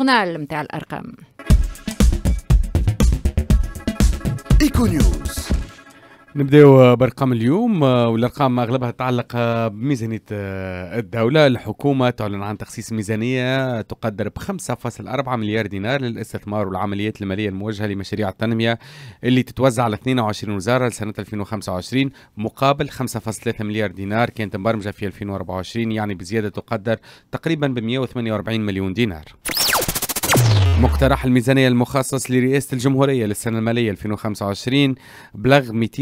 جورنال نتاع الارقام ايكو نيوز نبداو بارقام اليوم آه، والارقام اغلبها تتعلق آه، بميزانيه آه، الدوله الحكومه تعلن عن تخصيص ميزانيه تقدر ب 5.4 مليار دينار للاستثمار والعمليات الماليه الموجهه لمشاريع التنميه اللي تتوزع على 22 وزاره لسنه 2025 مقابل 5.3 مليار دينار كانت مبرمجه في 2024 يعني بزياده تقدر تقريبا ب 148 مليون دينار مقترح الميزانية المخصص لرئاسة الجمهورية للسنة المالية 2025 بلغ 214.259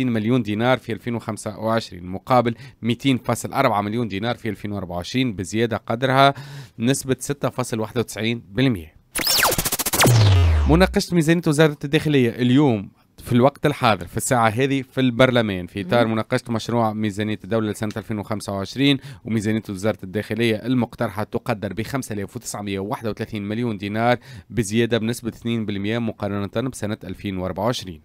مليون دينار في 2025 مقابل 200.4 مليون دينار في 2024 بزيادة قدرها نسبة 6.91%. مناقشة ميزانية وزارة الداخلية اليوم في الوقت الحاضر في الساعة هذه في البرلمان في إطار مناقشة مشروع ميزانية الدولة لسنة 2025 وميزانية وزارة الداخلية المقترحة تقدر ب 5931 مليون دينار بزيادة بنسبة 2% مقارنة بسنة 2024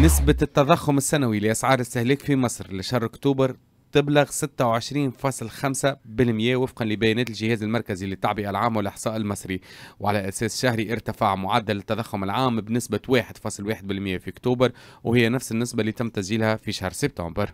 نسبة التضخم السنوي لأسعار الاستهلاك في مصر لشهر أكتوبر تبلغ 26.5% وفقا لبيانات الجهاز المركزي للتعبئة العام والإحصاء المصري وعلى أساس شهري ارتفع معدل التضخم العام بنسبة 1.1% في أكتوبر وهي نفس النسبة اللي تم تسجيلها في شهر سبتمبر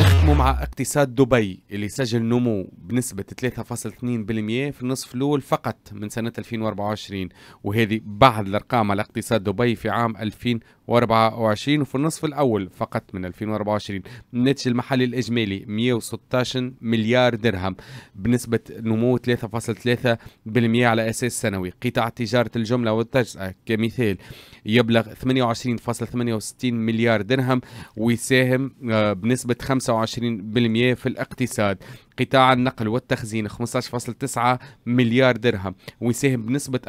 نختموا مع اقتصاد دبي اللي سجل نمو بنسبة 3.2% في النصف الأول فقط من سنة 2024 وهذه بعد الأرقام على اقتصاد دبي في عام 2024 و24 وفي النصف الأول فقط من 2024 الناتج المحلي الإجمالي 116 مليار درهم بنسبة نمو 3.3% على أساس سنوي قطاع تجارة الجملة والتجزئة كمثال يبلغ 28.68 مليار درهم ويساهم آه، بنسبة 25% في الاقتصاد قطاع النقل والتخزين 15.9 مليار درهم ويساهم بنسبة 14%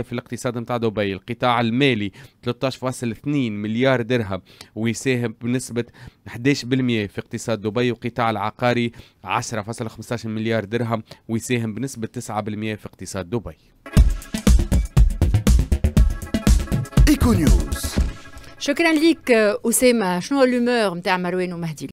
في الاقتصاد نتاع دبي القطاع المالي 13.2 2 مليار درهم ويساهم بنسبة 11% في اقتصاد دبي والقطاع العقاري 10.15 مليار درهم ويساهم بنسبة 9% في اقتصاد دبي شكرا لك أسامة شنو لومور نتاع مروان ومهدي